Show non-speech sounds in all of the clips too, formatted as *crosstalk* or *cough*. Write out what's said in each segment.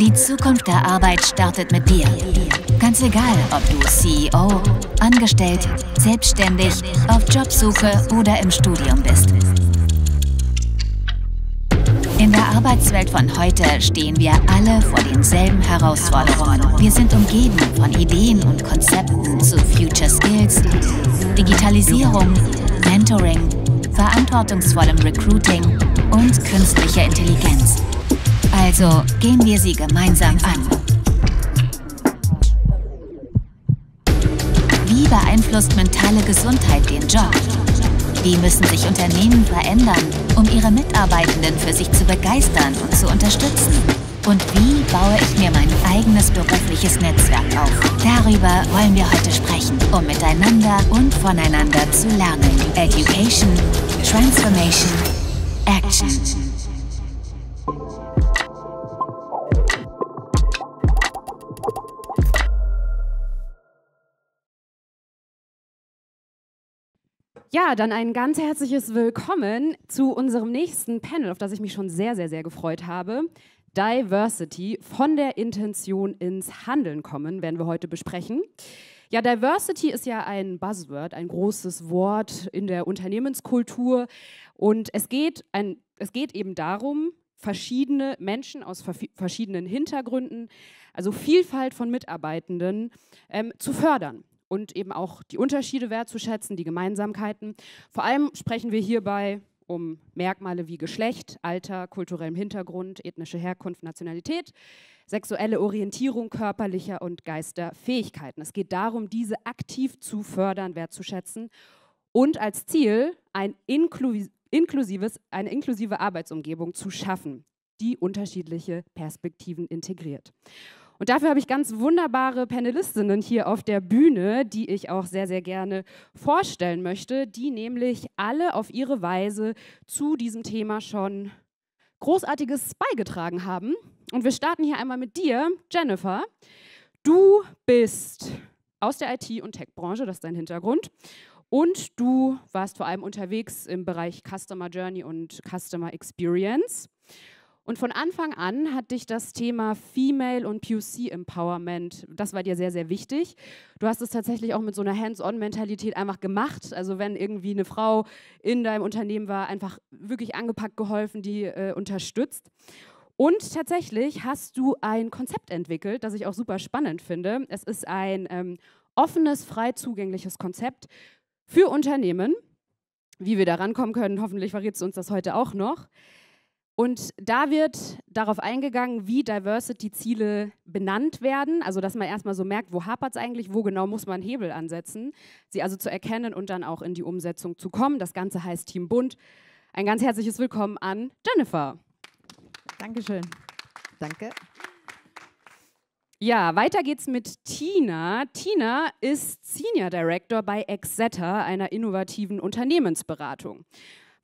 Die Zukunft der Arbeit startet mit dir. Ganz egal, ob du CEO, angestellt, selbstständig, auf Jobsuche oder im Studium bist. In der Arbeitswelt von heute stehen wir alle vor denselben Herausforderungen. Wir sind umgeben von Ideen und Konzepten zu Future Skills, Digitalisierung, Mentoring, verantwortungsvollem Recruiting und künstlicher Intelligenz. Also gehen wir sie gemeinsam an. Wie beeinflusst mentale Gesundheit den Job? Wie müssen sich Unternehmen verändern, um ihre Mitarbeitenden für sich zu begeistern und zu unterstützen? Und wie baue ich mir mein eigenes berufliches Netzwerk auf? Darüber wollen wir heute sprechen, um miteinander und voneinander zu lernen. Education, Transformation, Action. Ja, dann ein ganz herzliches Willkommen zu unserem nächsten Panel, auf das ich mich schon sehr, sehr, sehr gefreut habe. Diversity von der Intention ins Handeln kommen, werden wir heute besprechen. Ja, Diversity ist ja ein Buzzword, ein großes Wort in der Unternehmenskultur. Und es geht, ein, es geht eben darum, verschiedene Menschen aus verschiedenen Hintergründen, also Vielfalt von Mitarbeitenden, ähm, zu fördern und eben auch die Unterschiede wertzuschätzen, die Gemeinsamkeiten. Vor allem sprechen wir hierbei um Merkmale wie Geschlecht, Alter, kulturellem Hintergrund, ethnische Herkunft, Nationalität, sexuelle Orientierung körperlicher und Geisterfähigkeiten. Es geht darum, diese aktiv zu fördern, wertzuschätzen und als Ziel ein inklusives, eine inklusive Arbeitsumgebung zu schaffen, die unterschiedliche Perspektiven integriert. Und dafür habe ich ganz wunderbare Panelistinnen hier auf der Bühne, die ich auch sehr, sehr gerne vorstellen möchte, die nämlich alle auf ihre Weise zu diesem Thema schon Großartiges beigetragen haben. Und wir starten hier einmal mit dir, Jennifer. Du bist aus der IT- und Tech-Branche, das ist dein Hintergrund. Und du warst vor allem unterwegs im Bereich Customer Journey und Customer Experience. Und von Anfang an hat dich das Thema Female und POC Empowerment, das war dir sehr, sehr wichtig. Du hast es tatsächlich auch mit so einer Hands-on-Mentalität einfach gemacht. Also wenn irgendwie eine Frau in deinem Unternehmen war, einfach wirklich angepackt geholfen, die äh, unterstützt. Und tatsächlich hast du ein Konzept entwickelt, das ich auch super spannend finde. Es ist ein ähm, offenes, frei zugängliches Konzept für Unternehmen. Wie wir da rankommen können, hoffentlich verrätst du uns das heute auch noch. Und da wird darauf eingegangen, wie Diversity-Ziele benannt werden. Also, dass man erstmal so merkt, wo hapert es eigentlich, wo genau muss man Hebel ansetzen. Sie also zu erkennen und dann auch in die Umsetzung zu kommen. Das Ganze heißt Team Bund. Ein ganz herzliches Willkommen an Jennifer. Dankeschön. Danke. Ja, weiter geht's mit Tina. Tina ist Senior Director bei Exeter, einer innovativen Unternehmensberatung.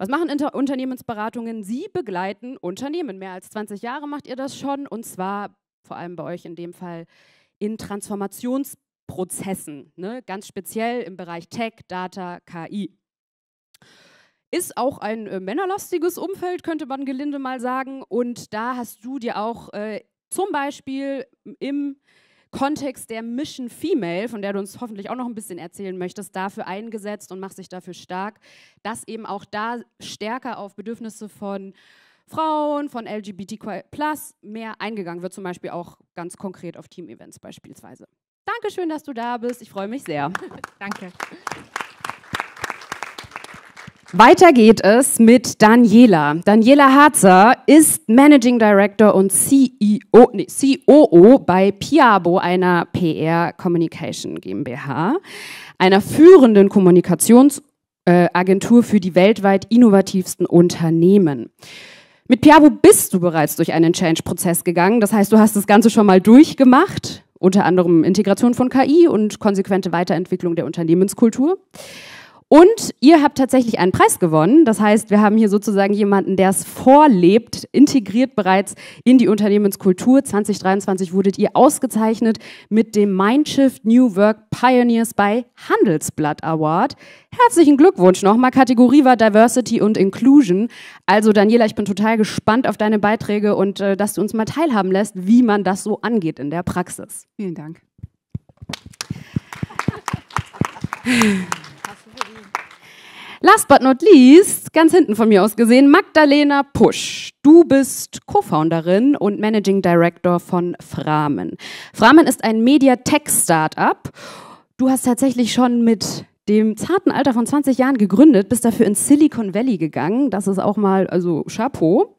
Was machen Inter Unternehmensberatungen? Sie begleiten Unternehmen. Mehr als 20 Jahre macht ihr das schon und zwar vor allem bei euch in dem Fall in Transformationsprozessen, ne? ganz speziell im Bereich Tech, Data, KI. Ist auch ein äh, männerlastiges Umfeld, könnte man gelinde mal sagen. Und da hast du dir auch äh, zum Beispiel im Kontext der Mission Female, von der du uns hoffentlich auch noch ein bisschen erzählen möchtest, dafür eingesetzt und macht sich dafür stark, dass eben auch da stärker auf Bedürfnisse von Frauen, von LGBTQ mehr eingegangen wird, zum Beispiel auch ganz konkret auf Team-Events beispielsweise. Dankeschön, dass du da bist. Ich freue mich sehr. *laughs* Danke. Weiter geht es mit Daniela. Daniela Harzer ist Managing Director und CEO, nee, COO bei Piabo, einer PR Communication GmbH, einer führenden Kommunikationsagentur äh, für die weltweit innovativsten Unternehmen. Mit Piabo bist du bereits durch einen Change-Prozess gegangen. Das heißt, du hast das Ganze schon mal durchgemacht, unter anderem Integration von KI und konsequente Weiterentwicklung der Unternehmenskultur. Und ihr habt tatsächlich einen Preis gewonnen. Das heißt, wir haben hier sozusagen jemanden, der es vorlebt, integriert bereits in die Unternehmenskultur. 2023 wurdet ihr ausgezeichnet mit dem Mindshift New Work Pioneers bei Handelsblatt Award. Herzlichen Glückwunsch nochmal. Kategorie war Diversity und Inclusion. Also Daniela, ich bin total gespannt auf deine Beiträge und äh, dass du uns mal teilhaben lässt, wie man das so angeht in der Praxis. Vielen Dank. Last but not least, ganz hinten von mir aus gesehen, Magdalena Pusch. Du bist Co-Founderin und Managing Director von Framen. Framen ist ein Media-Tech-Startup. Du hast tatsächlich schon mit dem zarten Alter von 20 Jahren gegründet, bist dafür ins Silicon Valley gegangen. Das ist auch mal, also Chapeau.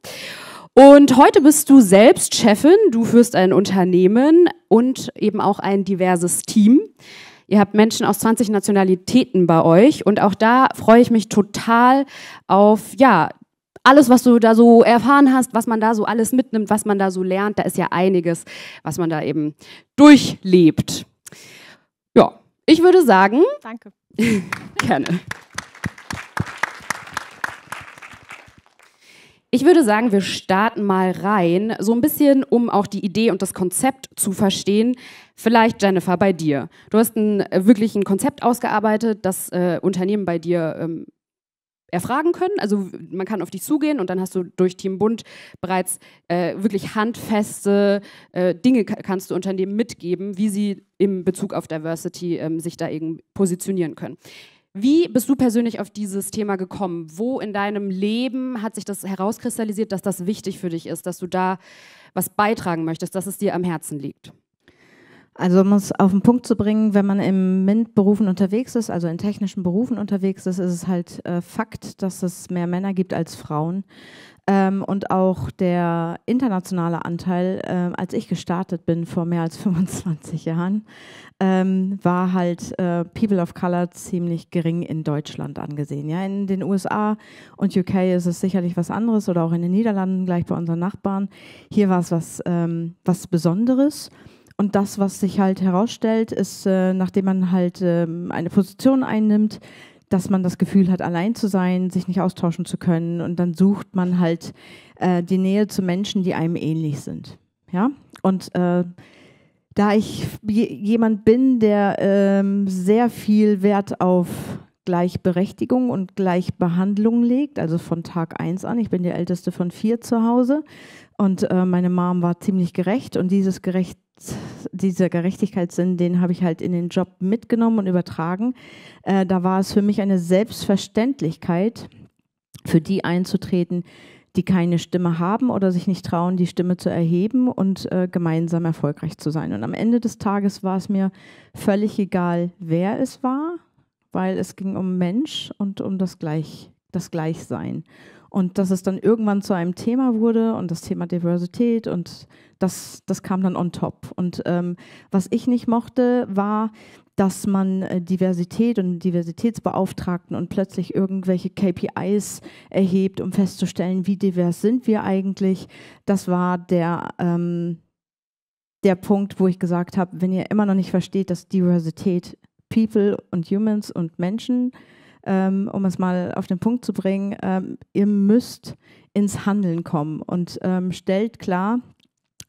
Und heute bist du selbst Chefin, du führst ein Unternehmen und eben auch ein diverses Team. Ihr habt Menschen aus 20 Nationalitäten bei euch und auch da freue ich mich total auf, ja, alles, was du da so erfahren hast, was man da so alles mitnimmt, was man da so lernt, da ist ja einiges, was man da eben durchlebt. Ja, ich würde sagen. Danke. *laughs* gerne. Ich würde sagen, wir starten mal rein, so ein bisschen, um auch die Idee und das Konzept zu verstehen, Vielleicht, Jennifer, bei dir. Du hast ein, äh, wirklich ein Konzept ausgearbeitet, das äh, Unternehmen bei dir ähm, erfragen können. Also man kann auf dich zugehen und dann hast du durch Team Bund bereits äh, wirklich handfeste äh, Dinge kannst du Unternehmen mitgeben, wie sie im Bezug auf Diversity ähm, sich da eben positionieren können. Wie bist du persönlich auf dieses Thema gekommen? Wo in deinem Leben hat sich das herauskristallisiert, dass das wichtig für dich ist, dass du da was beitragen möchtest, dass es dir am Herzen liegt? Also um es auf den Punkt zu bringen, wenn man im MINT-Berufen unterwegs ist, also in technischen Berufen unterwegs ist, ist es halt äh, Fakt, dass es mehr Männer gibt als Frauen. Ähm, und auch der internationale Anteil, äh, als ich gestartet bin vor mehr als 25 *laughs* Jahren, ähm, war halt äh, People of Color ziemlich gering in Deutschland angesehen. Ja, in den USA und UK ist es sicherlich was anderes oder auch in den Niederlanden gleich bei unseren Nachbarn. Hier war es was, ähm, was Besonderes. Und das, was sich halt herausstellt, ist, äh, nachdem man halt ähm, eine Position einnimmt, dass man das Gefühl hat, allein zu sein, sich nicht austauschen zu können. Und dann sucht man halt äh, die Nähe zu Menschen, die einem ähnlich sind. Ja? Und äh, da ich jemand bin, der ähm, sehr viel Wert auf Gleichberechtigung und Gleichbehandlung legt, also von Tag eins an. Ich bin die älteste von vier zu Hause und äh, meine Mom war ziemlich gerecht und dieses gerecht dieser Gerechtigkeitssinn, den habe ich halt in den Job mitgenommen und übertragen. Äh, da war es für mich eine Selbstverständlichkeit, für die einzutreten, die keine Stimme haben oder sich nicht trauen, die Stimme zu erheben und äh, gemeinsam erfolgreich zu sein. Und am Ende des Tages war es mir völlig egal, wer es war, weil es ging um Mensch und um das, Gleich, das Gleichsein. Und dass es dann irgendwann zu einem Thema wurde und das Thema Diversität und das, das kam dann on top. Und ähm, was ich nicht mochte, war, dass man äh, Diversität und Diversitätsbeauftragten und plötzlich irgendwelche KPIs erhebt, um festzustellen, wie divers sind wir eigentlich. Das war der, ähm, der Punkt, wo ich gesagt habe, wenn ihr immer noch nicht versteht, dass Diversität People und Humans und Menschen äh, ähm, um es mal auf den Punkt zu bringen, ähm, ihr müsst ins Handeln kommen und ähm, stellt klar,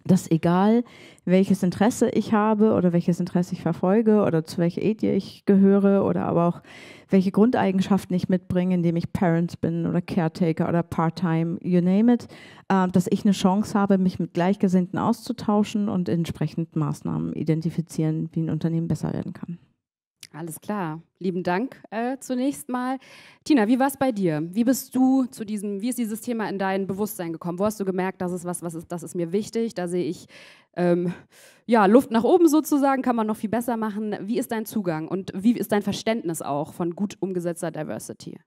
dass egal welches Interesse ich habe oder welches Interesse ich verfolge oder zu welcher Ethnie ich gehöre oder aber auch welche Grundeigenschaften ich mitbringe, indem ich Parent bin oder Caretaker oder Part-Time, you name it, äh, dass ich eine Chance habe, mich mit Gleichgesinnten auszutauschen und entsprechend Maßnahmen identifizieren, wie ein Unternehmen besser werden kann. Alles klar. Lieben Dank äh, zunächst mal. Tina, wie war es bei dir? Wie bist du zu diesem, wie ist dieses Thema in dein Bewusstsein gekommen? Wo hast du gemerkt, das ist was, was ist, das ist mir wichtig, da sehe ich ähm, ja, Luft nach oben sozusagen, kann man noch viel besser machen. Wie ist dein Zugang und wie ist dein Verständnis auch von gut umgesetzter Diversity?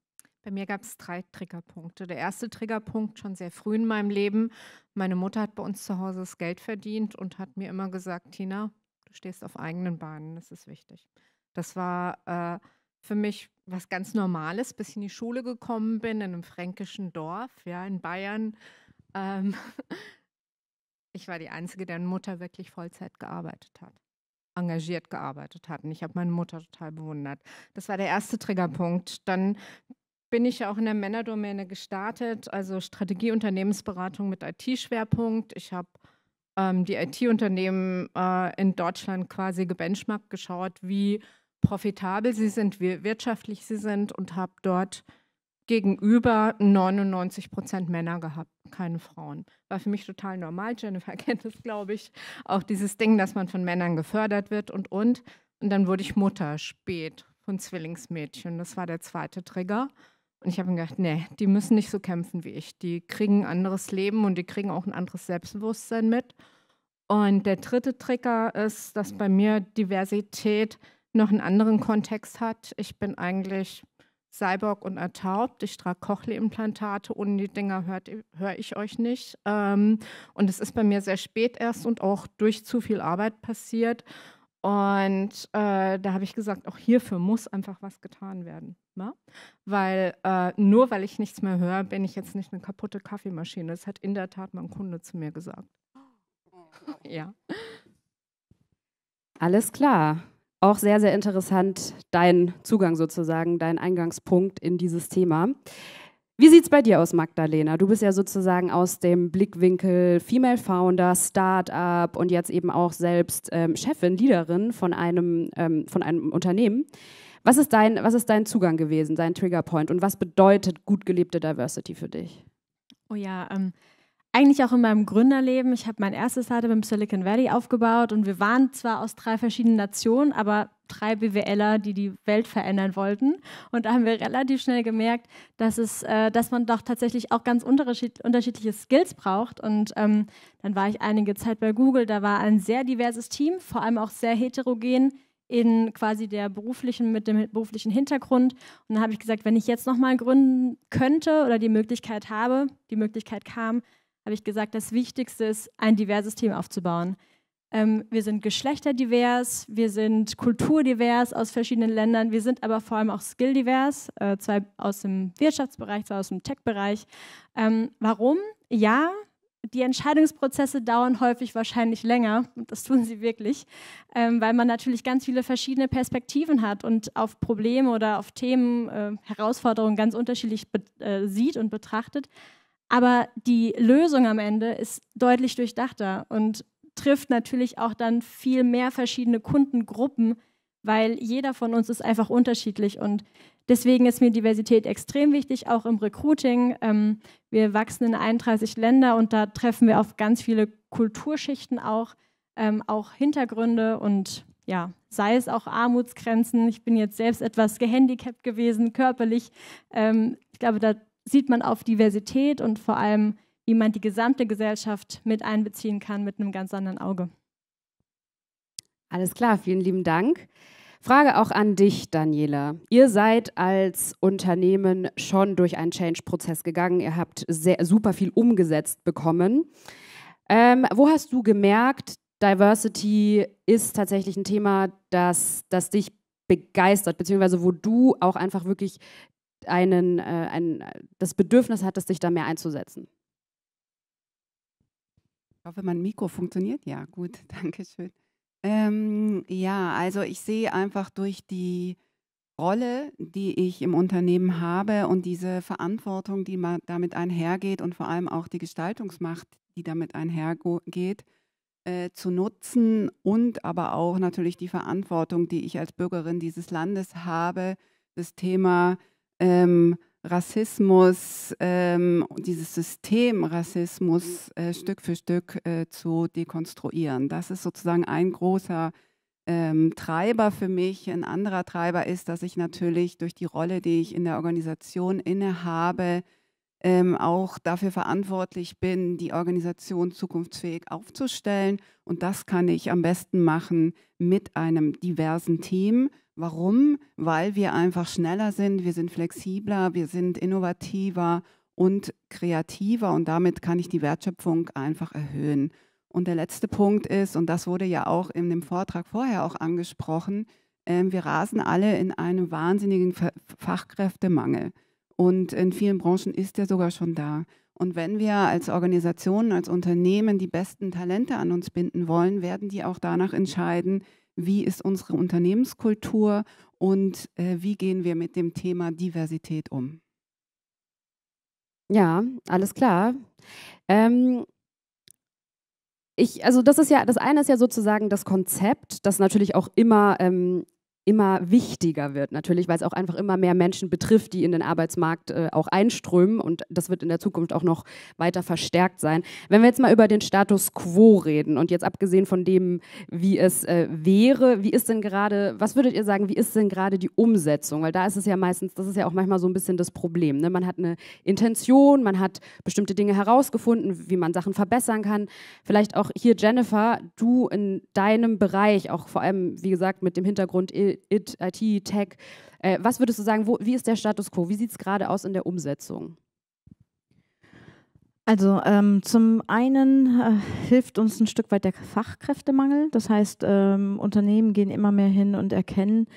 Bei mir gab es drei Triggerpunkte. Der erste Triggerpunkt schon sehr früh in meinem Leben. Meine Mutter hat bei uns zu Hause das Geld verdient und hat mir immer gesagt, Tina, du stehst auf eigenen Beinen, das ist wichtig. Das war äh, für mich was ganz Normales, bis ich in die Schule gekommen bin, in einem fränkischen Dorf, ja, in Bayern. Ähm, *laughs* ich war die Einzige, deren Mutter wirklich Vollzeit gearbeitet hat, engagiert gearbeitet hat. Und ich habe meine Mutter total bewundert. Das war der erste Triggerpunkt. Dann bin ich ja auch in der Männerdomäne gestartet, also Strategieunternehmensberatung mit IT-Schwerpunkt. Ich habe ähm, die IT-Unternehmen äh, in Deutschland quasi gebenchmarkt geschaut, wie profitabel sie sind, wie wirtschaftlich sie sind und habe dort gegenüber 99 Prozent Männer gehabt, keine Frauen. War für mich total normal. Jennifer *laughs* kennt es, glaube ich. Auch dieses Ding, dass man von Männern gefördert wird und und. Und dann wurde ich Mutter spät von Zwillingsmädchen. Das war der zweite Trigger. Und ich habe mir gedacht, nee, die müssen nicht so kämpfen wie ich. Die kriegen ein anderes Leben und die kriegen auch ein anderes Selbstbewusstsein mit. Und der dritte Trigger ist, dass bei mir Diversität noch einen anderen Kontext hat. Ich bin eigentlich Cyborg und ertaubt. Ich trage Cochlea-Implantate. Ohne die Dinger höre ich euch nicht. Ähm, und es ist bei mir sehr spät erst und auch durch zu viel Arbeit passiert. Und äh, da habe ich gesagt, auch hierfür muss einfach was getan werden. Ne? Weil äh, nur weil ich nichts mehr höre, bin ich jetzt nicht eine kaputte Kaffeemaschine. Das hat in der Tat mein Kunde zu mir gesagt. Oh. ja. Alles klar. Auch sehr, sehr interessant, dein Zugang sozusagen, dein Eingangspunkt in dieses Thema. Wie sieht es bei dir aus, Magdalena? Du bist ja sozusagen aus dem Blickwinkel Female Founder, Startup und jetzt eben auch selbst ähm, Chefin, Leaderin von einem, ähm, von einem Unternehmen. Was ist, dein, was ist dein Zugang gewesen, dein Triggerpoint und was bedeutet gut gelebte Diversity für dich? Oh ja, ähm, eigentlich auch in meinem Gründerleben. Ich habe mein erstes Startup im Silicon Valley aufgebaut und wir waren zwar aus drei verschiedenen Nationen, aber drei BWLer, die die Welt verändern wollten. Und da haben wir relativ schnell gemerkt, dass, es, äh, dass man doch tatsächlich auch ganz unterschied unterschiedliche Skills braucht. Und ähm, dann war ich einige Zeit bei Google, da war ein sehr diverses Team, vor allem auch sehr heterogen in quasi der beruflichen, mit dem beruflichen Hintergrund. Und dann habe ich gesagt, wenn ich jetzt nochmal gründen könnte oder die Möglichkeit habe, die Möglichkeit kam, habe ich gesagt, das Wichtigste ist, ein diverses Team aufzubauen. Ähm, wir sind geschlechterdivers, wir sind kulturdivers aus verschiedenen Ländern, wir sind aber vor allem auch skilldivers, äh, zwei aus dem Wirtschaftsbereich, zwei aus dem Tech-Bereich. Ähm, warum? Ja, die Entscheidungsprozesse dauern häufig wahrscheinlich länger, und das tun sie wirklich, ähm, weil man natürlich ganz viele verschiedene Perspektiven hat und auf Probleme oder auf Themen, äh, Herausforderungen ganz unterschiedlich äh, sieht und betrachtet. Aber die Lösung am Ende ist deutlich durchdachter und trifft natürlich auch dann viel mehr verschiedene Kundengruppen, weil jeder von uns ist einfach unterschiedlich und deswegen ist mir Diversität extrem wichtig, auch im Recruiting. Ähm, wir wachsen in 31 Länder und da treffen wir auf ganz viele Kulturschichten auch, ähm, auch Hintergründe und ja, sei es auch Armutsgrenzen. Ich bin jetzt selbst etwas gehandicapt gewesen, körperlich. Ähm, ich glaube, da sieht man auf Diversität und vor allem, wie man die gesamte Gesellschaft mit einbeziehen kann mit einem ganz anderen Auge. Alles klar, vielen lieben Dank. Frage auch an dich, Daniela. Ihr seid als Unternehmen schon durch einen Change-Prozess gegangen. Ihr habt sehr, super viel umgesetzt bekommen. Ähm, wo hast du gemerkt, Diversity ist tatsächlich ein Thema, das, das dich begeistert, beziehungsweise wo du auch einfach wirklich einen, äh, ein, das Bedürfnis hattest, dich da mehr einzusetzen? Ich hoffe, mein Mikro funktioniert. Ja, gut, *laughs* danke schön. Ähm, ja, also ich sehe einfach durch die Rolle, die ich im Unternehmen habe und diese Verantwortung, die damit einhergeht und vor allem auch die Gestaltungsmacht, die damit einhergeht, äh, zu nutzen und aber auch natürlich die Verantwortung, die ich als Bürgerin dieses Landes habe, das Thema ähm, Rassismus, ähm, dieses System Rassismus äh, Stück für Stück äh, zu dekonstruieren. Das ist sozusagen ein großer ähm, Treiber für mich. Ein anderer Treiber ist, dass ich natürlich durch die Rolle, die ich in der Organisation innehabe, ähm, auch dafür verantwortlich bin, die Organisation zukunftsfähig aufzustellen. Und das kann ich am besten machen mit einem diversen Team Warum? Weil wir einfach schneller sind, wir sind flexibler, wir sind innovativer und kreativer und damit kann ich die Wertschöpfung einfach erhöhen. Und der letzte Punkt ist, und das wurde ja auch in dem Vortrag vorher auch angesprochen, äh, wir rasen alle in einem wahnsinnigen Fachkräftemangel. Und in vielen Branchen ist der sogar schon da. Und wenn wir als Organisationen, als Unternehmen die besten Talente an uns binden wollen, werden die auch danach entscheiden, wie ist unsere Unternehmenskultur und äh, wie gehen wir mit dem Thema Diversität um? Ja, alles klar. Ähm, ich, also das ist ja, das eine ist ja sozusagen das Konzept, das natürlich auch immer ähm, immer wichtiger wird, natürlich, weil es auch einfach immer mehr Menschen betrifft, die in den Arbeitsmarkt äh, auch einströmen und das wird in der Zukunft auch noch weiter verstärkt sein. Wenn wir jetzt mal über den Status quo reden und jetzt abgesehen von dem, wie es äh, wäre, wie ist denn gerade, was würdet ihr sagen, wie ist denn gerade die Umsetzung? Weil da ist es ja meistens, das ist ja auch manchmal so ein bisschen das Problem. Ne? Man hat eine Intention, man hat bestimmte Dinge herausgefunden, wie man Sachen verbessern kann. Vielleicht auch hier, Jennifer, du in deinem Bereich, auch vor allem, wie gesagt, mit dem Hintergrund äh, IT, IT Tech. Äh, was würdest du sagen, wo, wie ist der Status quo? Wie sieht es gerade aus in der Umsetzung? Also ähm, zum einen äh, hilft uns ein Stück weit der Fachkräftemangel. Das heißt, ähm, Unternehmen gehen immer mehr hin und erkennen,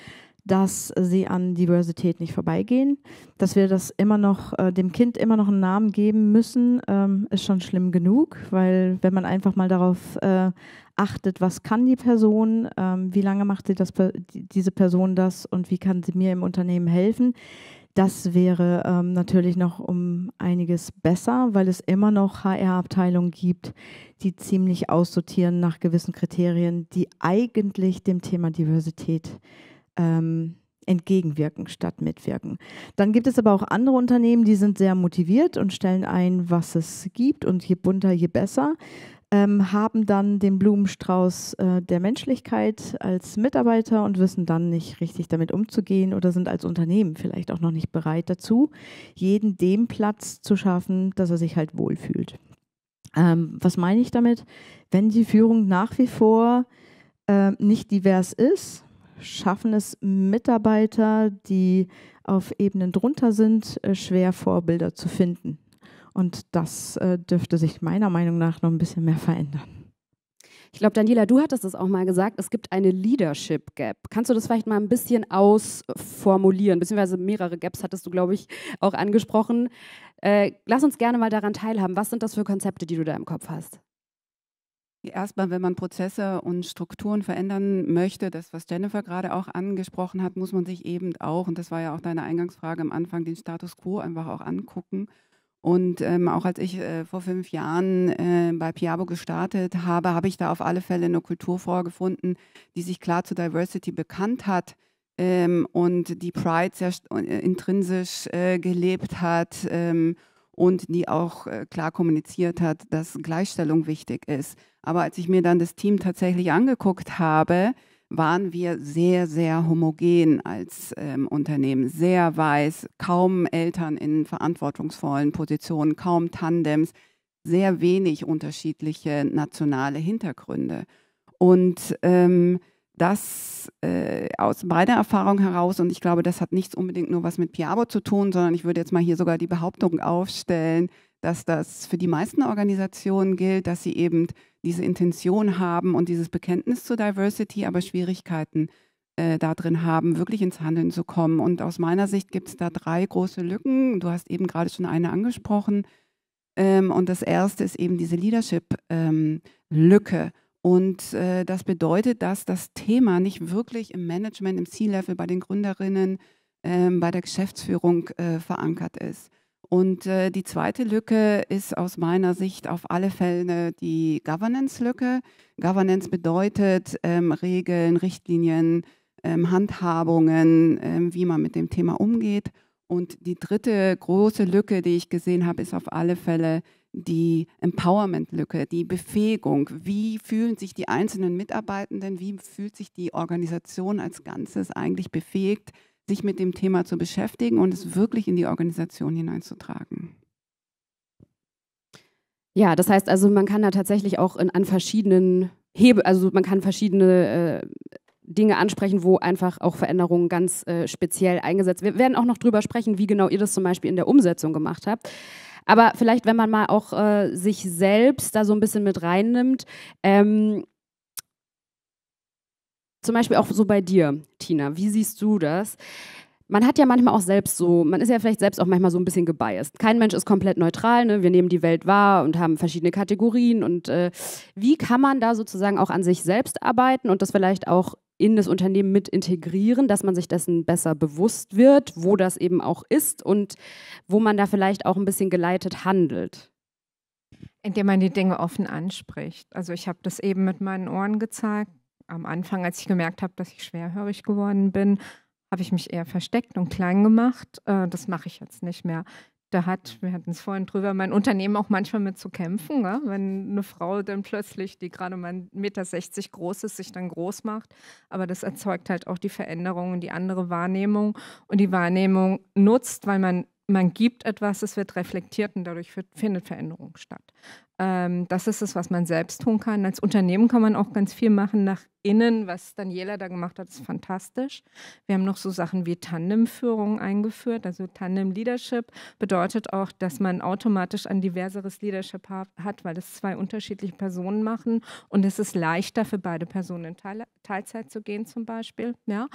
dass sie an Diversität nicht vorbeigehen. Dass wir das immer noch, äh, dem Kind immer noch einen Namen geben müssen, ähm, ist schon schlimm genug, weil wenn man einfach mal darauf äh, achtet, was kann die Person, ähm, wie lange macht sie das, diese Person das und wie kann sie mir im Unternehmen helfen, das wäre ähm, natürlich noch um einiges besser, weil es immer noch HR-Abteilungen gibt, die ziemlich aussortieren nach gewissen Kriterien, die eigentlich dem Thema Diversität ähm, entgegenwirken statt mitwirken. Dann gibt es aber auch andere Unternehmen, die sind sehr motiviert und stellen ein, was es gibt und je bunter, je besser, ähm, haben dann den Blumenstrauß äh, der Menschlichkeit als Mitarbeiter und wissen dann nicht richtig damit umzugehen oder sind als Unternehmen vielleicht auch noch nicht bereit dazu, jeden dem Platz zu schaffen, dass er sich halt wohlfühlt. Ähm, was meine ich damit? Wenn die Führung nach wie vor äh, nicht divers ist, schaffen es Mitarbeiter, die auf Ebenen drunter sind, äh, schwer Vorbilder zu finden. Und das äh, dürfte sich meiner Meinung nach noch ein bisschen mehr verändern. Ich glaube, Daniela, du hattest es auch mal gesagt, es gibt eine Leadership Gap. Kannst du das vielleicht mal ein bisschen ausformulieren? Beziehungsweise mehrere Gaps hattest du, glaube ich, auch angesprochen. Äh, lass uns gerne mal daran teilhaben. Was sind das für Konzepte, die du da im Kopf hast? Erstmal, wenn man Prozesse und Strukturen verändern möchte, das, was Jennifer gerade auch angesprochen hat, muss man sich eben auch, und das war ja auch deine Eingangsfrage am Anfang, den Status quo einfach auch angucken. Und ähm, auch als ich äh, vor fünf Jahren äh, bei Piabo gestartet habe, habe ich da auf alle Fälle eine Kultur vorgefunden, die sich klar zu Diversity bekannt hat ähm, und die Pride sehr äh, intrinsisch äh, gelebt hat. Ähm, und die auch äh, klar kommuniziert hat, dass Gleichstellung wichtig ist. Aber als ich mir dann das Team tatsächlich angeguckt habe, waren wir sehr, sehr homogen als ähm, Unternehmen, sehr weiß, kaum Eltern in verantwortungsvollen Positionen, kaum Tandems, sehr wenig unterschiedliche nationale Hintergründe. Und ähm, das äh, aus meiner Erfahrung heraus, und ich glaube, das hat nichts unbedingt nur was mit Piabo zu tun, sondern ich würde jetzt mal hier sogar die Behauptung aufstellen, dass das für die meisten Organisationen gilt, dass sie eben diese Intention haben und dieses Bekenntnis zur Diversity, aber Schwierigkeiten äh, da haben, wirklich ins Handeln zu kommen. Und aus meiner Sicht gibt es da drei große Lücken. Du hast eben gerade schon eine angesprochen. Ähm, und das erste ist eben diese Leadership-Lücke. Ähm, und äh, das bedeutet, dass das Thema nicht wirklich im Management, im C-Level, bei den Gründerinnen, äh, bei der Geschäftsführung äh, verankert ist. Und äh, die zweite Lücke ist aus meiner Sicht auf alle Fälle die Governance-Lücke. Governance bedeutet ähm, Regeln, Richtlinien, ähm, Handhabungen, ähm, wie man mit dem Thema umgeht. Und die dritte große Lücke, die ich gesehen habe, ist auf alle Fälle die Empowerment-Lücke, die Befähigung. Wie fühlen sich die einzelnen Mitarbeitenden, wie fühlt sich die Organisation als Ganzes eigentlich befähigt, sich mit dem Thema zu beschäftigen und es wirklich in die Organisation hineinzutragen? Ja, das heißt also, man kann da tatsächlich auch in, an verschiedenen Hebe, also man kann verschiedene äh, Dinge ansprechen, wo einfach auch Veränderungen ganz äh, speziell eingesetzt werden. Wir werden auch noch drüber sprechen, wie genau ihr das zum Beispiel in der Umsetzung gemacht habt. Aber vielleicht, wenn man mal auch äh, sich selbst da so ein bisschen mit reinnimmt, ähm, zum Beispiel auch so bei dir, Tina, wie siehst du das? man hat ja manchmal auch selbst so, man ist ja vielleicht selbst auch manchmal so ein bisschen gebiased. Kein Mensch ist komplett neutral, ne? wir nehmen die Welt wahr und haben verschiedene Kategorien. Und äh, wie kann man da sozusagen auch an sich selbst arbeiten und das vielleicht auch in das Unternehmen mit integrieren, dass man sich dessen besser bewusst wird, wo das eben auch ist und wo man da vielleicht auch ein bisschen geleitet handelt? Indem man die Dinge offen anspricht. Also ich habe das eben mit meinen Ohren gezeigt. Am Anfang, als ich gemerkt habe, dass ich schwerhörig geworden bin, habe ich mich eher versteckt und klein gemacht. Äh, das mache ich jetzt nicht mehr. Da hat, mhm. wir hatten es vorhin drüber, mein Unternehmen auch manchmal mit zu kämpfen, ne? wenn eine Frau dann plötzlich, die gerade mal 1,60 Meter groß ist, sich dann groß macht. Aber das erzeugt halt auch die Veränderung und die andere Wahrnehmung. Und die Wahrnehmung nutzt, weil man, man gibt etwas, es wird reflektiert und dadurch findet Veränderung statt. Ähm, das ist es, was man selbst tun kann. Als Unternehmen kann man auch ganz viel machen nach innen. Was Daniela da gemacht hat, ist fantastisch. Wir haben noch so Sachen wie Tandemführung eingeführt. Also Tandem Leadership bedeutet auch, dass man automatisch ein diverseres Leadership ha hat, weil es zwei unterschiedliche Personen machen und es ist leichter für beide Personen in Teil Teilzeit zu gehen zum Beispiel. Ja?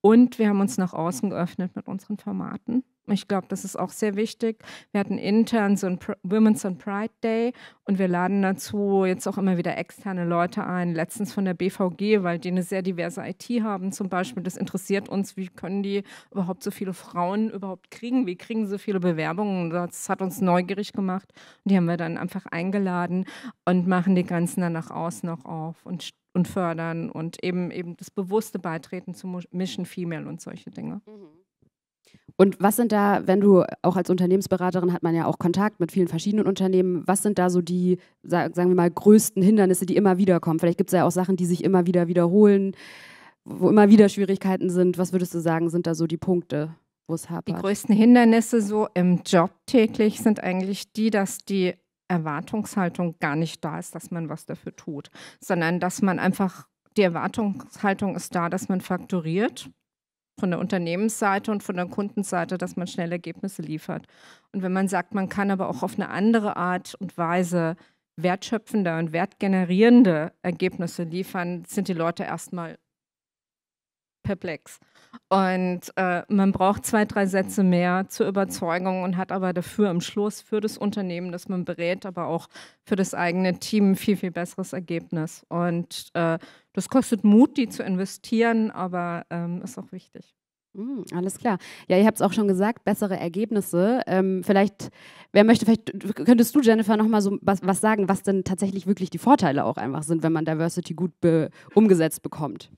Und wir haben uns nach außen geöffnet mit unseren Formaten. Ich glaube, das ist auch sehr wichtig. Wir hatten intern so ein Women's on Pride Day und wir laden dazu jetzt auch immer wieder externe Leute ein, letztens von der BVG, weil die eine sehr diverse IT haben zum Beispiel. Das interessiert uns, wie können die überhaupt so viele Frauen überhaupt kriegen, wie kriegen sie so viele Bewerbungen. Das hat uns neugierig gemacht und die haben wir dann einfach eingeladen und machen die Grenzen dann nach außen noch auf und und fördern und eben eben das bewusste Beitreten zu Mission Female und solche Dinge. Mhm. Und was sind da, wenn du auch als Unternehmensberaterin hat man ja auch Kontakt mit vielen verschiedenen Unternehmen, was sind da so die, sagen wir mal, größten Hindernisse, die immer wieder kommen? Vielleicht gibt es ja auch Sachen, die sich immer wieder wiederholen, wo immer wieder Schwierigkeiten sind. Was würdest du sagen, sind da so die Punkte? wo es hapert? Die größten Hindernisse so im Job täglich sind eigentlich die, dass die Erwartungshaltung gar nicht da ist, dass man was dafür tut, sondern dass man einfach die Erwartungshaltung ist da, dass man fakturiert von der Unternehmensseite und von der Kundenseite, dass man schnell Ergebnisse liefert. Und wenn man sagt, man kann aber auch auf eine andere Art und Weise wertschöpfende und wertgenerierende Ergebnisse liefern, sind die Leute erstmal perplex. Und äh, man braucht zwei, drei Sätze mehr zur Überzeugung und hat aber dafür am Schluss für das Unternehmen, das man berät, aber auch für das eigene Team ein viel, viel besseres Ergebnis. Und äh, das kostet Mut, die zu investieren, aber ähm, ist auch wichtig. Mm, alles klar. Ja, ihr habt es auch schon gesagt, bessere Ergebnisse. Ähm, vielleicht, wer möchte, vielleicht könntest du, Jennifer, nochmal so was, was, sagen, was denn tatsächlich wirklich die Vorteile auch einfach sind, wenn man Diversity gut be umgesetzt bekommt.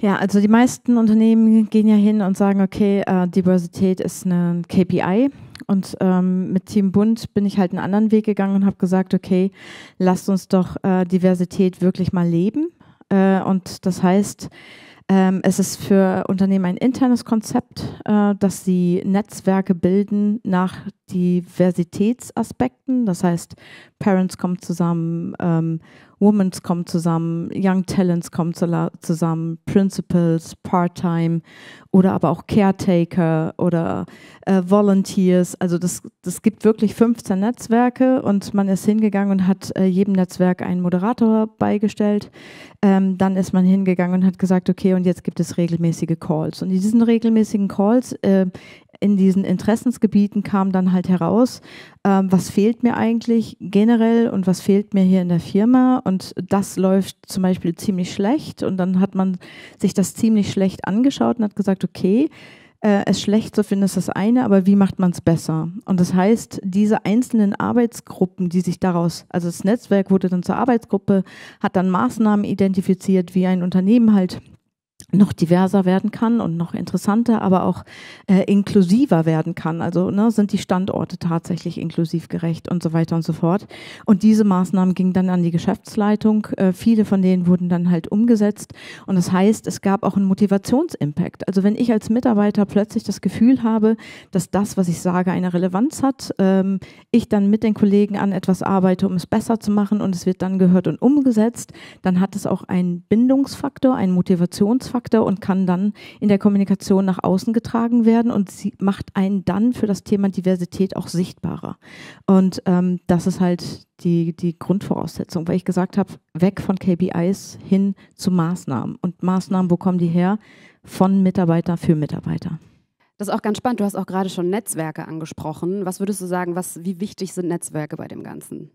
Ja, also die meisten Unternehmen gehen ja hin und sagen, okay, äh, Diversität ist eine KPI. Und ähm, mit Team Bund bin ich halt einen anderen Weg gegangen und habe gesagt, okay, lasst uns doch äh, Diversität wirklich mal leben. Äh, und das heißt, ähm, es ist für Unternehmen ein internes Konzept, äh, dass sie Netzwerke bilden nach Diversitätsaspekten. Das heißt, Parents kommen zusammen, ähm, Women's kommen zusammen, Young Talents kommt zusammen, Principals, Part-Time oder aber auch Caretaker oder äh, Volunteers. Also das, das gibt wirklich 15 Netzwerke und man ist hingegangen und hat äh, jedem Netzwerk einen Moderator beigestellt. Ähm, dann ist man hingegangen und hat gesagt, okay, und jetzt gibt es regelmäßige Calls. Und in diesen regelmäßigen Calls äh, in diesen Interessensgebieten kam dann halt heraus, ähm, was fehlt mir eigentlich generell und was fehlt mir hier in der Firma. Und das läuft zum Beispiel ziemlich schlecht. Und dann hat man sich das ziemlich schlecht angeschaut und hat gesagt, okay, äh, es schlecht zu finden ist das eine, aber wie macht man es besser? Und das heißt, diese einzelnen Arbeitsgruppen, die sich daraus, also das Netzwerk wurde dann zur Arbeitsgruppe, hat dann Maßnahmen identifiziert, wie ein Unternehmen halt noch diverser werden kann und noch interessanter, aber auch äh, inklusiver werden kann. Also ne, sind die Standorte tatsächlich inklusiv gerecht und so weiter und so fort. Und diese Maßnahmen gingen dann an die Geschäftsleitung. Äh, viele von denen wurden dann halt umgesetzt. Und das heißt, es gab auch einen Motivationsimpact. Also wenn ich als Mitarbeiter plötzlich das Gefühl habe, dass das, was ich sage, eine Relevanz hat, ähm, ich dann mit den Kollegen an etwas arbeite, um es besser zu machen und es wird dann gehört und umgesetzt, dann hat es auch einen Bindungsfaktor, einen Motivationsfaktor Störfaktor und kann dann in der Kommunikation nach außen getragen werden und sie macht einen dann für das Thema Diversität auch sichtbarer. Und ähm, das ist halt die, die Grundvoraussetzung, weil ich gesagt habe, weg von KPIs hin zu Maßnahmen. Und Maßnahmen, wo kommen die her? Von Mitarbeiter für Mitarbeiter. Das ist auch ganz spannend. Du hast auch gerade schon Netzwerke angesprochen. Was würdest du sagen, was, wie wichtig sind Netzwerke bei dem Ganzen?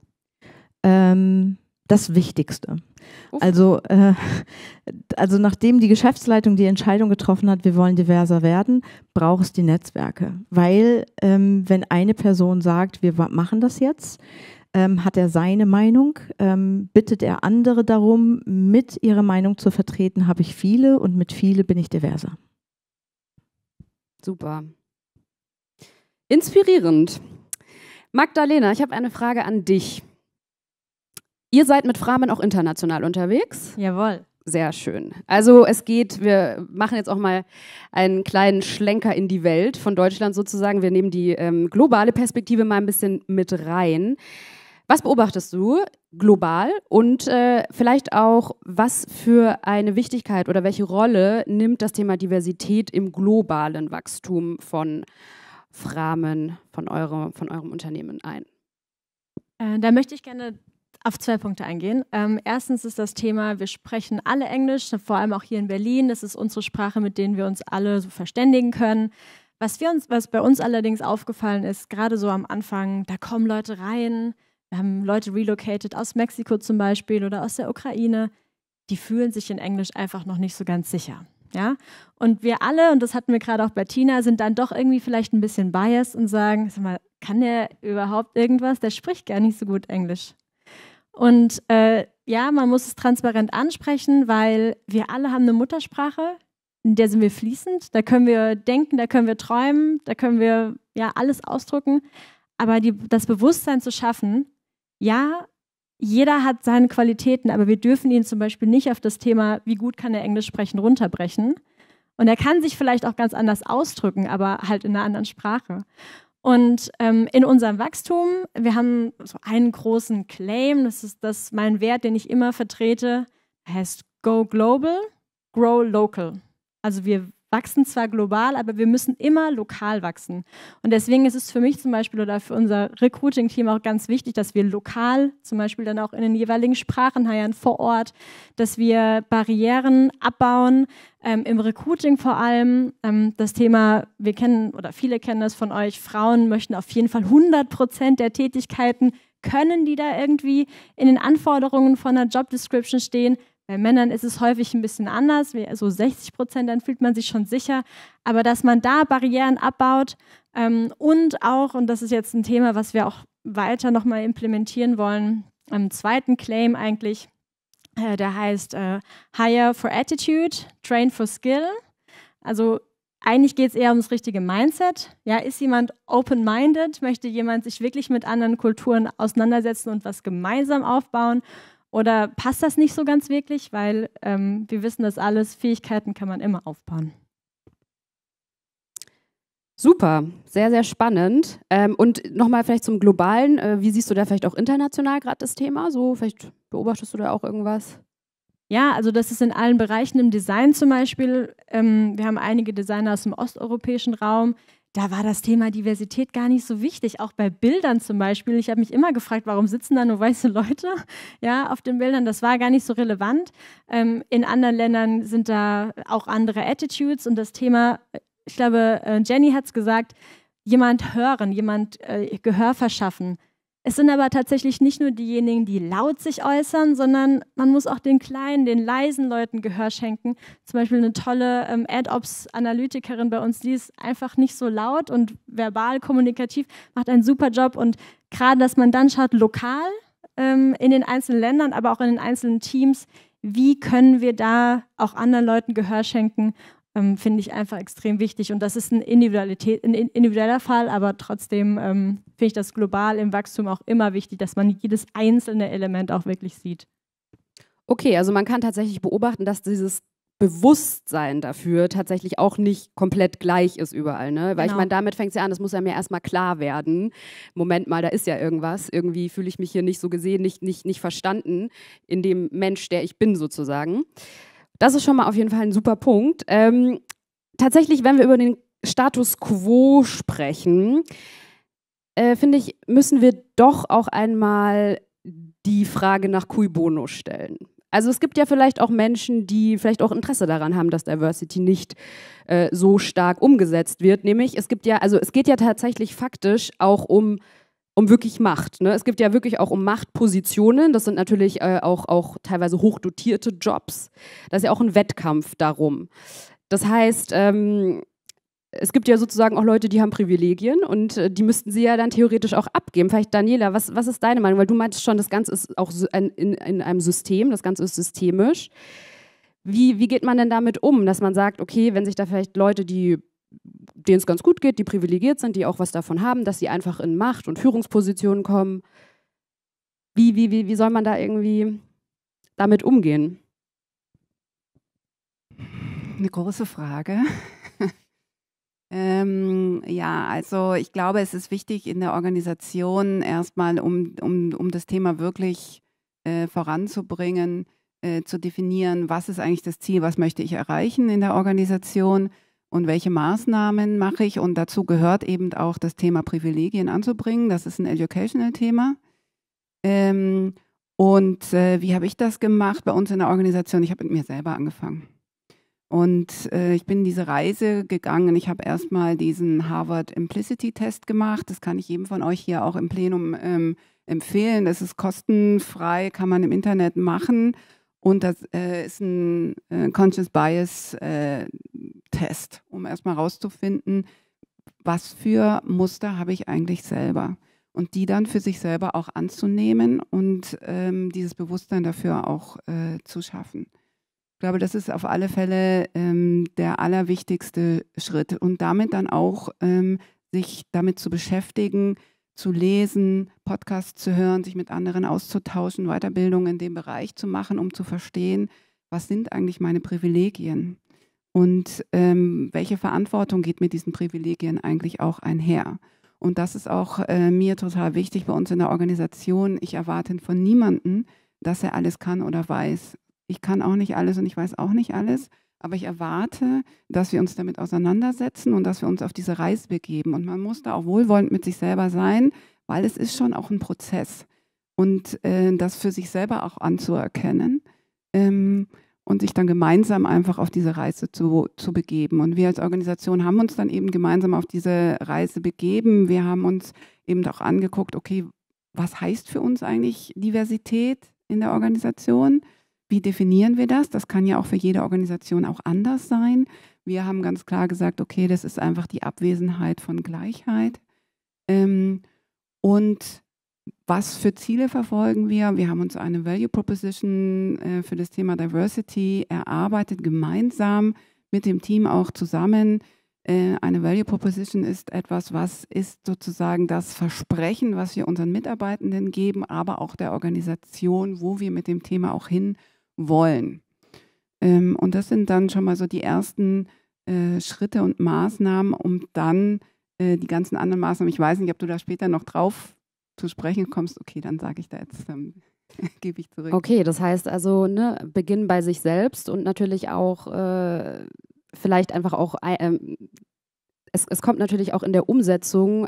Ähm, das Wichtigste. Uff. Also, äh, also nachdem die Geschäftsleitung die Entscheidung getroffen hat, wir wollen diverser werden, braucht es die Netzwerke. Weil ähm, wenn eine Person sagt, wir machen das jetzt, ähm, hat er seine Meinung, ähm, bittet er andere darum, mit ihrer Meinung zu vertreten, habe ich viele und mit viele bin ich diverser. Super. Inspirierend. Magdalena, ich habe eine Frage an dich. Ihr seid mit Framen auch international unterwegs. Jawohl. Sehr schön. Also es geht, wir machen jetzt auch mal einen kleinen Schlenker in die Welt von Deutschland sozusagen. Wir nehmen die ähm, globale Perspektive mal ein bisschen mit rein. Was beobachtest du global und äh, vielleicht auch, was für eine Wichtigkeit oder welche Rolle nimmt das Thema Diversität im globalen Wachstum von Framen, von eurem, von eurem Unternehmen ein? Äh, da möchte ich gerne auf zwei Punkte eingehen. Ähm, erstens ist das Thema, wir sprechen alle Englisch, vor allem auch hier in Berlin. Das ist unsere Sprache, mit denen wir uns alle so verständigen können. Was, wir uns, was bei uns allerdings aufgefallen ist, gerade so am Anfang, da kommen Leute rein, wir haben Leute relocated aus Mexiko zum Beispiel oder aus der Ukraine, die fühlen sich in Englisch einfach noch nicht so ganz sicher. Ja? Und wir alle, und das hatten wir gerade auch bei Tina, sind dann doch irgendwie vielleicht ein bisschen biased und sagen, sag mal, kann der überhaupt irgendwas? Der spricht gar nicht so gut Englisch. Und äh, ja, man muss es transparent ansprechen, weil wir alle haben eine Muttersprache, in der sind wir fließend, da können wir denken, da können wir träumen, da können wir ja alles ausdrucken. Aber die, das Bewusstsein zu schaffen, ja, jeder hat seine Qualitäten, aber wir dürfen ihn zum Beispiel nicht auf das Thema, wie gut kann er Englisch sprechen, runterbrechen. Und er kann sich vielleicht auch ganz anders ausdrücken, aber halt in einer anderen Sprache. Und ähm, in unserem Wachstum, wir haben so einen großen Claim, das ist das mein Wert, den ich immer vertrete, heißt Go Global, Grow Local. Also wir wachsen zwar global, aber wir müssen immer lokal wachsen. Und deswegen ist es für mich zum Beispiel oder für unser Recruiting-Team auch ganz wichtig, dass wir lokal zum Beispiel dann auch in den jeweiligen Sprachen heiern vor Ort, dass wir Barrieren abbauen, ähm, im Recruiting vor allem ähm, das Thema, wir kennen oder viele kennen das von euch, Frauen möchten auf jeden Fall 100 Prozent der Tätigkeiten können, die da irgendwie in den Anforderungen von der Job Description stehen, bei Männern ist es häufig ein bisschen anders, so 60 Prozent, dann fühlt man sich schon sicher. Aber dass man da Barrieren abbaut ähm, und auch, und das ist jetzt ein Thema, was wir auch weiter nochmal implementieren wollen, im zweiten Claim eigentlich, äh, der heißt äh, Hire for Attitude, Train for Skill. Also eigentlich geht es eher ums richtige Mindset. Ja, ist jemand open-minded? Möchte jemand sich wirklich mit anderen Kulturen auseinandersetzen und was gemeinsam aufbauen? Oder passt das nicht so ganz wirklich? Weil ähm, wir wissen das alles, Fähigkeiten kann man immer aufbauen. Super, sehr, sehr spannend. Ähm, und nochmal vielleicht zum Globalen. Äh, wie siehst du da vielleicht auch international gerade das Thema? So, vielleicht beobachtest du da auch irgendwas? Ja, also das ist in allen Bereichen im Design zum Beispiel. Ähm, wir haben einige Designer aus dem osteuropäischen Raum, da war das Thema Diversität gar nicht so wichtig. Auch bei Bildern zum Beispiel. Ich habe mich immer gefragt, warum sitzen da nur weiße Leute *laughs* ja, auf den Bildern? Das war gar nicht so relevant. Ähm, in anderen Ländern sind da auch andere Attitudes und das Thema, ich glaube, äh, Jenny hat es gesagt, jemand hören, jemand äh, Gehör verschaffen. Es sind aber tatsächlich nicht nur diejenigen, die laut sich äußern, sondern man muss auch den kleinen, den leisen Leuten Gehör schenken. Zum Beispiel eine tolle ähm, ad analytikerin bei uns, die ist einfach nicht so laut und verbal kommunikativ, macht einen super Job. Und gerade, dass man dann schaut, lokal ähm, in den einzelnen Ländern, aber auch in den einzelnen Teams, wie können wir da auch anderen Leuten Gehör schenken ähm, finde ich einfach extrem wichtig. Und das ist ein, Individualität, ein individueller Fall, aber trotzdem ähm, finde ich das global im Wachstum auch immer wichtig, dass man jedes einzelne Element auch wirklich sieht. Okay, also man kann tatsächlich beobachten, dass dieses Bewusstsein dafür tatsächlich auch nicht komplett gleich ist überall, ne? Weil genau. ich meine, damit fängt es ja an, das muss ja mir erstmal klar werden. Moment mal, da ist ja irgendwas. Irgendwie fühle ich mich hier nicht so gesehen, nicht, nicht, nicht verstanden in dem Mensch, der ich bin, sozusagen. Das ist schon mal auf jeden Fall ein super Punkt. Ähm, tatsächlich, wenn wir über den Status quo sprechen, äh, finde ich, müssen wir doch auch einmal die Frage nach cui bono stellen. Also es gibt ja vielleicht auch Menschen, die vielleicht auch Interesse daran haben, dass Diversity nicht äh, so stark umgesetzt wird. Nämlich es gibt ja, also es geht ja tatsächlich faktisch auch um um wirklich Macht. Ne? Es gibt ja wirklich auch um Machtpositionen. Das sind natürlich äh, auch, auch teilweise hochdotierte Jobs. Das ist ja auch ein Wettkampf darum. Das heißt, ähm, es gibt ja sozusagen auch Leute, die haben Privilegien und äh, die müssten sie ja dann theoretisch auch abgeben. Vielleicht Daniela, was, was ist deine Meinung? Weil du meintest schon, das Ganze ist auch in, in einem System, das Ganze ist systemisch. Wie, wie geht man denn damit um, dass man sagt, okay, wenn sich da vielleicht Leute, die denen es ganz gut geht, die privilegiert sind, die auch was davon haben, dass sie einfach in Macht- und Führungspositionen kommen. Wie, wie, wie, wie soll man da irgendwie damit umgehen? Eine große Frage. *laughs* Ähm, ja, also ich glaube, es ist wichtig in der Organisation erstmal, um, um, um das Thema wirklich äh, voranzubringen, äh, zu definieren, was ist eigentlich das Ziel, was möchte ich erreichen in der Organisation und welche Maßnahmen mache ich. Und dazu gehört eben auch das Thema Privilegien anzubringen. Das ist ein Educational-Thema. Ähm, und äh, wie habe ich das gemacht bei uns in der Organisation? Ich habe mit mir selber angefangen. Und äh, ich bin diese Reise gegangen. Ich habe erstmal diesen Harvard Implicity Test gemacht. Das kann ich jedem von euch hier auch im Plenum ähm, empfehlen. Das ist kostenfrei, kann man im Internet machen. Und das äh, ist ein äh, Conscious Bias äh, Test, um erstmal rauszufinden, was für Muster habe ich eigentlich selber. Und die dann für sich selber auch anzunehmen und ähm, dieses Bewusstsein dafür auch äh, zu schaffen. Ich glaube, das ist auf alle Fälle ähm, der allerwichtigste Schritt. Und damit dann auch ähm, sich damit zu beschäftigen, zu lesen, Podcasts zu hören, sich mit anderen auszutauschen, Weiterbildung in dem Bereich zu machen, um zu verstehen, was sind eigentlich meine Privilegien und ähm, welche Verantwortung geht mit diesen Privilegien eigentlich auch einher. Und das ist auch äh, mir total wichtig bei uns in der Organisation. Ich erwarte von niemandem, dass er alles kann oder weiß. Ich kann auch nicht alles und ich weiß auch nicht alles. Aber ich erwarte, dass wir uns damit auseinandersetzen und dass wir uns auf diese Reise begeben. Und man muss da auch wohlwollend mit sich selber sein, weil es ist schon auch ein Prozess. Und äh, das für sich selber auch anzuerkennen ähm, und sich dann gemeinsam einfach auf diese Reise zu, zu begeben. Und wir als Organisation haben uns dann eben gemeinsam auf diese Reise begeben. Wir haben uns eben auch angeguckt, okay, was heißt für uns eigentlich Diversität in der Organisation? Wie definieren wir das? Das kann ja auch für jede Organisation auch anders sein. Wir haben ganz klar gesagt, okay, das ist einfach die Abwesenheit von Gleichheit. Ähm, und was für Ziele verfolgen wir? Wir haben uns eine Value Proposition äh, für das Thema Diversity erarbeitet, gemeinsam mit dem Team auch zusammen. Äh, eine Value Proposition ist etwas, was ist sozusagen das Versprechen, was wir unseren Mitarbeitenden geben, aber auch der Organisation, wo wir mit dem Thema auch hin wollen. Ähm, und das sind dann schon mal so die ersten äh, Schritte und Maßnahmen, um dann äh, die ganzen anderen Maßnahmen, ich weiß nicht, ob du da später noch drauf zu sprechen kommst, okay, dann sage ich da jetzt. Ähm, *laughs* gebe ich zurück. Okay, das heißt also, ne, beginnen bei sich selbst und natürlich auch äh, vielleicht einfach auch, äh, ähm, es, es kommt natürlich auch in der Umsetzung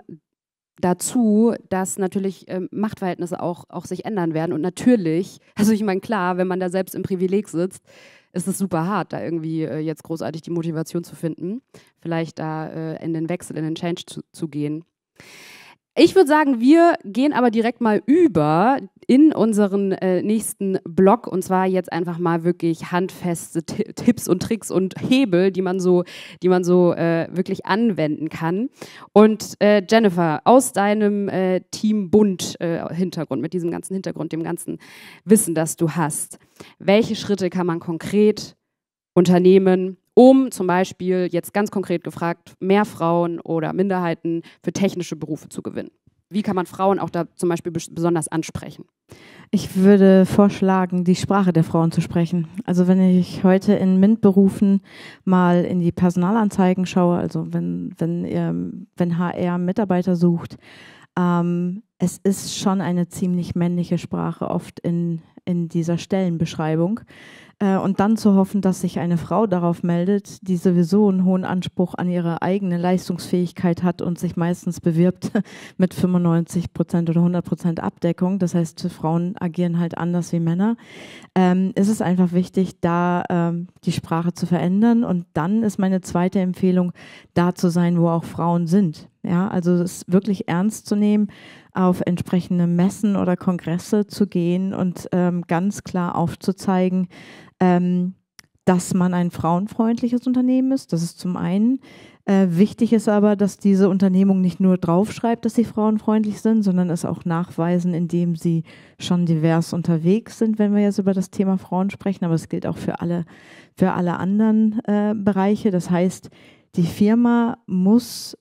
dazu, dass natürlich ähm, Machtverhältnisse auch, auch sich ändern werden. Und natürlich, *laughs* also ich meine, klar, wenn man da selbst im Privileg sitzt, ist es super hart, da irgendwie äh, jetzt großartig die Motivation zu finden, vielleicht da äh, in den Wechsel, in den Change zu, zu gehen. Ich würde sagen, wir gehen aber direkt mal über in unseren äh, nächsten Blog und zwar jetzt einfach mal wirklich handfeste T Tipps und Tricks und Hebel, die man so, die man so äh, wirklich anwenden kann. Und äh, Jennifer, aus deinem äh, Team Bund äh, Hintergrund, mit diesem ganzen Hintergrund, dem ganzen Wissen, das du hast, welche Schritte kann man konkret unternehmen, um zum Beispiel jetzt ganz konkret gefragt, mehr Frauen oder Minderheiten für technische Berufe zu gewinnen? Wie kann man Frauen auch da zum Beispiel besonders ansprechen? Ich würde vorschlagen, die Sprache der Frauen zu sprechen. Also wenn ich heute in MINT-Berufen mal in die Personalanzeigen schaue, also wenn, wenn, ihr, wenn HR Mitarbeiter sucht, ähm, es ist schon eine ziemlich männliche Sprache oft in, in dieser Stellenbeschreibung. Äh, und dann zu hoffen, dass sich eine Frau darauf meldet, die sowieso einen hohen Anspruch an ihre eigene Leistungsfähigkeit hat und sich meistens bewirbt *laughs* mit 95 Prozent oder 100 Prozent Abdeckung. Das heißt, Frauen agieren halt anders wie Männer. Ähm, ist es einfach wichtig, da ähm, die Sprache zu verändern. Und dann ist meine zweite Empfehlung, da zu sein, wo auch Frauen sind. Ja, also es wirklich ernst zu nehmen, auf entsprechende Messen oder Kongresse zu gehen und ähm, ganz klar aufzuzeigen, ähm, dass man ein frauenfreundliches Unternehmen ist. Das ist zum einen. Äh, wichtig ist aber, dass diese Unternehmung nicht nur draufschreibt, dass sie frauenfreundlich sind, sondern es auch nachweisen, indem sie schon divers unterwegs sind, wenn wir jetzt über das Thema Frauen sprechen. Aber es gilt auch für alle, für alle anderen äh, Bereiche. Das heißt, die Firma muss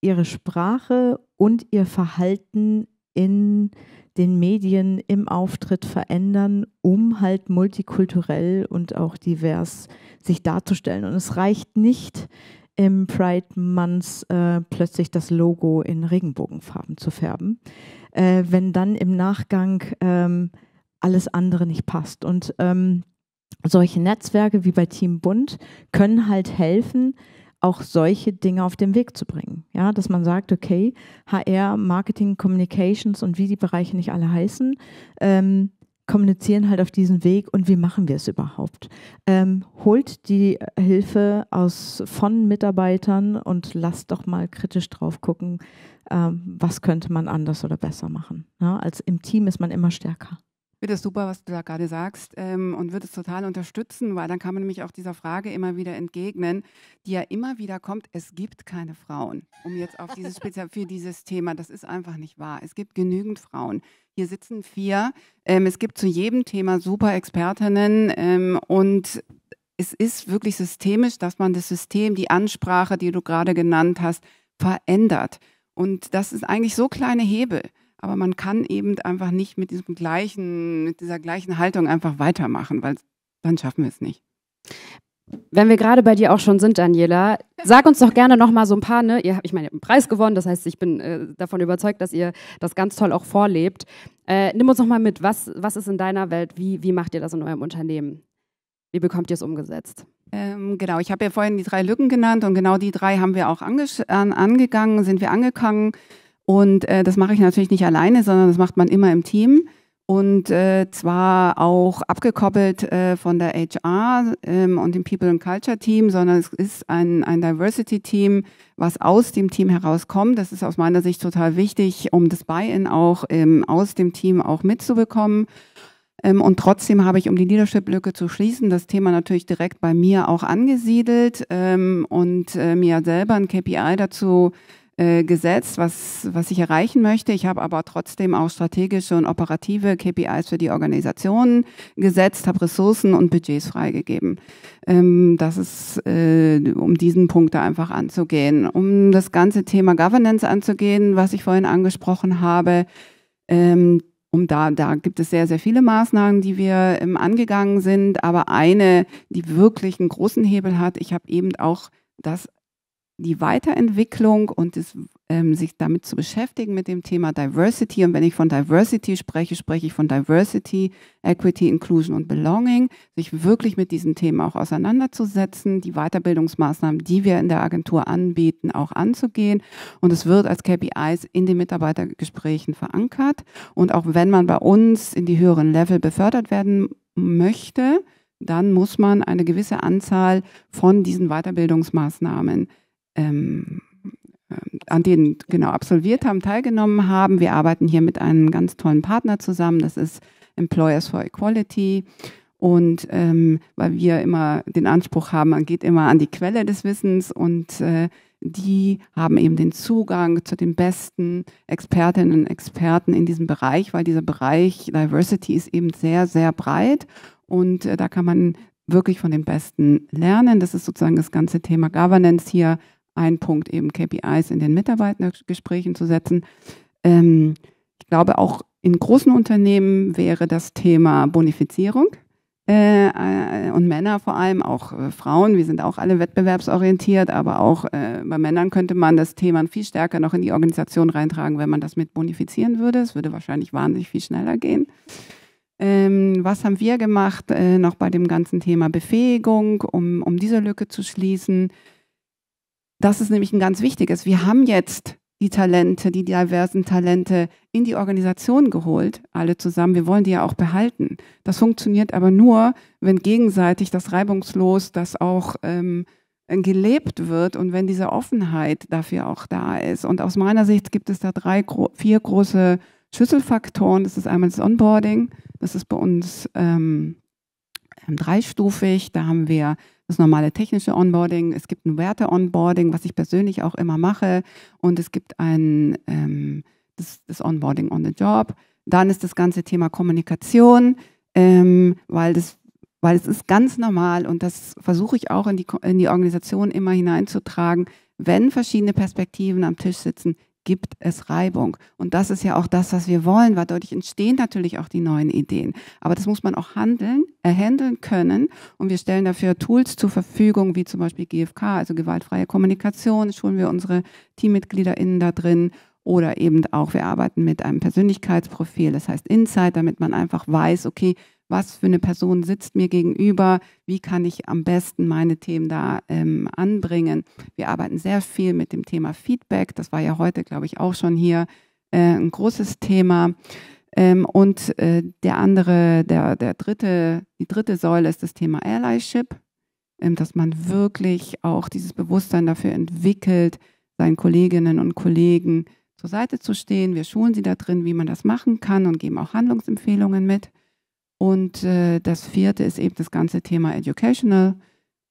ihre Sprache und ihr Verhalten in den Medien im Auftritt verändern, um halt multikulturell und auch divers sich darzustellen. Und es reicht nicht, im Pride Month äh, plötzlich das Logo in Regenbogenfarben zu färben, äh, wenn dann im Nachgang ähm, alles andere nicht passt. Und ähm, solche Netzwerke wie bei Team Bund können halt helfen, auch solche Dinge auf den Weg zu bringen. Ja, dass man sagt, okay, HR, Marketing, Communications und wie die Bereiche nicht alle heißen, ähm, kommunizieren halt auf diesen Weg und wie machen wir es überhaupt? Ähm, holt die Hilfe aus von Mitarbeitern und lasst doch mal kritisch drauf gucken, ähm, was könnte man anders oder besser machen. Ja, als im Team ist man immer stärker finde das super, was du da gerade sagst ähm, und würde es total unterstützen, weil dann kann man nämlich auch dieser Frage immer wieder entgegnen, die ja immer wieder kommt, es gibt keine Frauen, um jetzt auf dieses *laughs* Spezial für dieses Thema, das ist einfach nicht wahr. Es gibt genügend Frauen. Hier sitzen vier, ähm, es gibt zu jedem Thema super Expertinnen ähm, und es ist wirklich systemisch, dass man das System, die Ansprache, die du gerade genannt hast, verändert. Und das ist eigentlich so kleine Hebel. Aber man kann eben einfach nicht mit diesem gleichen, mit dieser gleichen Haltung einfach weitermachen, weil dann schaffen wir es nicht. Wenn wir gerade bei dir auch schon sind, Daniela, sag uns doch gerne noch mal so ein paar. Ne, ihr ich meine, ihr habt einen Preis gewonnen. Das heißt, ich bin äh, davon überzeugt, dass ihr das ganz toll auch vorlebt. Äh, nimm uns noch mal mit. Was, was ist in deiner Welt? Wie, wie macht ihr das in eurem Unternehmen? Wie bekommt ihr es umgesetzt? Ähm, genau, ich habe ja vorhin die drei Lücken genannt und genau die drei haben wir auch ange angegangen, sind wir angegangen. Und äh, das mache ich natürlich nicht alleine, sondern das macht man immer im Team. Und äh, zwar auch abgekoppelt äh, von der HR ähm, und dem People and Culture Team, sondern es ist ein, ein Diversity Team, was aus dem Team herauskommt. Das ist aus meiner Sicht total wichtig, um das Buy-in auch ähm, aus dem Team auch mitzubekommen. Ähm, und trotzdem habe ich, um die Leadership-Lücke zu schließen, das Thema natürlich direkt bei mir auch angesiedelt ähm, und äh, mir selber ein KPI dazu äh, gesetzt, was, was ich erreichen möchte. Ich habe aber trotzdem auch strategische und operative KPIs für die Organisation gesetzt, habe Ressourcen und Budgets freigegeben. Ähm, das ist, äh, um diesen Punkt da einfach anzugehen. Um das ganze Thema Governance anzugehen, was ich vorhin angesprochen habe, ähm, um da, da gibt es sehr, sehr viele Maßnahmen, die wir ähm, angegangen sind, aber eine, die wirklich einen großen Hebel hat, ich habe eben auch das die Weiterentwicklung und das, ähm, sich damit zu beschäftigen mit dem Thema Diversity. Und wenn ich von Diversity spreche, spreche ich von Diversity, Equity, Inclusion und Belonging, sich wirklich mit diesen Themen auch auseinanderzusetzen, die Weiterbildungsmaßnahmen, die wir in der Agentur anbieten, auch anzugehen. Und es wird als KPIs in den Mitarbeitergesprächen verankert. Und auch wenn man bei uns in die höheren Level befördert werden möchte, dann muss man eine gewisse Anzahl von diesen Weiterbildungsmaßnahmen ähm, ähm, an denen genau absolviert haben, teilgenommen haben. Wir arbeiten hier mit einem ganz tollen Partner zusammen, das ist Employers for Equality. Und ähm, weil wir immer den Anspruch haben, man geht immer an die Quelle des Wissens und äh, die haben eben den Zugang zu den besten Expertinnen und Experten in diesem Bereich, weil dieser Bereich Diversity ist eben sehr, sehr breit und äh, da kann man wirklich von den Besten lernen. Das ist sozusagen das ganze Thema Governance hier ein Punkt eben KPIs in den Mitarbeitergesprächen zu setzen. Ähm, ich glaube, auch in großen Unternehmen wäre das Thema Bonifizierung äh, äh, und Männer vor allem, auch äh, Frauen, wir sind auch alle wettbewerbsorientiert, aber auch äh, bei Männern könnte man das Thema viel stärker noch in die Organisation reintragen, wenn man das mit bonifizieren würde. Es würde wahrscheinlich wahnsinnig viel schneller gehen. Ähm, was haben wir gemacht äh, noch bei dem ganzen Thema Befähigung, um, um diese Lücke zu schließen? Das ist nämlich ein ganz wichtiges. Wir haben jetzt die Talente, die diversen Talente in die Organisation geholt, alle zusammen. Wir wollen die ja auch behalten. Das funktioniert aber nur, wenn gegenseitig das reibungslos, das auch ähm, gelebt wird und wenn diese Offenheit dafür auch da ist. Und aus meiner Sicht gibt es da drei, vier große Schlüsselfaktoren. Das ist einmal das Onboarding. Das ist bei uns ähm, ähm dreistufig. Da haben wir das normale technische Onboarding, es gibt ein Werte-Onboarding, was ich persönlich auch immer mache und es gibt ein, ähm, das, das, Onboarding on the Job. Dann ist das ganze Thema Kommunikation, ähm, weil das weil es ist ganz normal und das versuche ich auch in die, in die Organisation immer hineinzutragen, wenn verschiedene Perspektiven am Tisch sitzen, gibt es Reibung. Und das ist ja auch das, was wir wollen, weil dadurch entstehen natürlich auch die neuen Ideen. Aber das muss man auch handeln, äh, können. Und wir stellen dafür Tools zur Verfügung, wie zum Beispiel GFK, also gewaltfreie Kommunikation, schulen wir unsere TeammitgliederInnen da drin oder eben auch, wir arbeiten mit einem Persönlichkeitsprofil, das heißt Insight, damit man einfach weiß, okay, was für eine Person sitzt mir gegenüber, wie kann ich am besten meine Themen da ähm, anbringen. Wir arbeiten sehr viel mit dem Thema Feedback, das war ja heute, glaube ich, auch schon hier äh, ein großes Thema. Ähm, und äh, der andere, der, der dritte, die dritte Säule ist das Thema Allyship, ähm, dass man wirklich auch dieses Bewusstsein dafür entwickelt, seinen Kolleginnen und Kollegen zur Seite zu stehen. Wir schulen sie da drin, wie man das machen kann und geben auch Handlungsempfehlungen mit. Und äh, das vierte ist eben das ganze Thema Educational,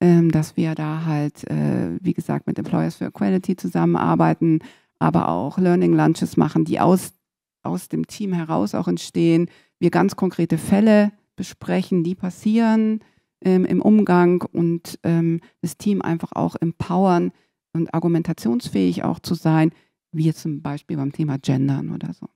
ähm, dass wir da halt, äh, wie gesagt, mit Employers for Equality zusammenarbeiten, aber auch Learning Lunches machen, die aus, aus dem Team heraus auch entstehen. Wir ganz konkrete Fälle besprechen, die passieren ähm, im Umgang und ähm, das Team einfach auch empowern und argumentationsfähig auch zu sein, wie zum Beispiel beim Thema Gendern oder so.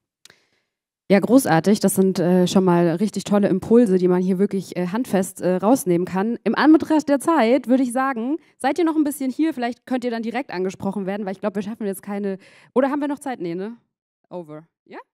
Ja, großartig. Das sind äh, schon mal richtig tolle Impulse, die man hier wirklich äh, handfest äh, rausnehmen kann. Im Anbetracht der Zeit würde ich sagen, seid ihr noch ein bisschen hier? Vielleicht könnt ihr dann direkt angesprochen werden, weil ich glaube, wir schaffen jetzt keine. Oder haben wir noch Zeit? Nee, ne? Over. Ja?